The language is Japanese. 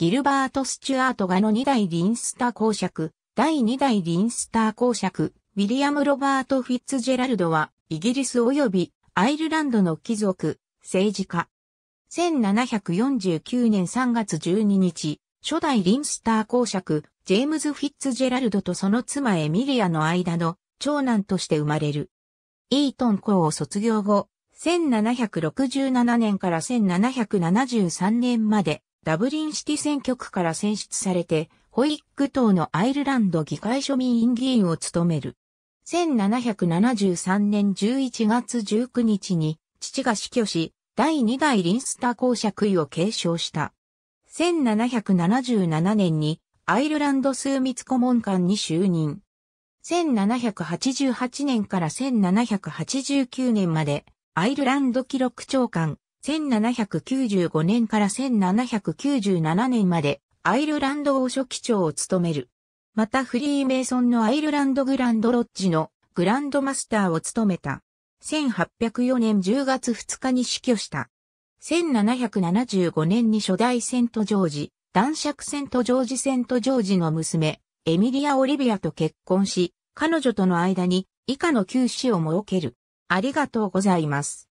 ギルバート・スチュアートがの2代リンスター公爵、第2代リンスター公爵、ウィリアム・ロバート・フィッツジェラルドは、イギリス及びアイルランドの貴族、政治家。1749年3月12日、初代リンスター公爵、ジェームズ・フィッツジェラルドとその妻エミリアの間の長男として生まれる。イートン校を卒業後、1767年から1773年までダブリンシティ選挙区から選出されて、ホイック党のアイルランド議会庶民院議員を務める。1773年11月19日に父が死去し、第2代リンスター公爵位を継承した。1777年にアイルランド枢密顧問官に就任。1788年から1789年までアイルランド記録長官、1795年から1797年までアイルランド王書記長を務める。またフリーメイソンのアイルランドグランドロッジのグランドマスターを務めた。1804年10月2日に死去した。1775年に初代セントジョージ、男爵セントジョージセントジョージの娘、エミリア・オリビアと結婚し、彼女との間に以下の九死を設ける。ありがとうございます。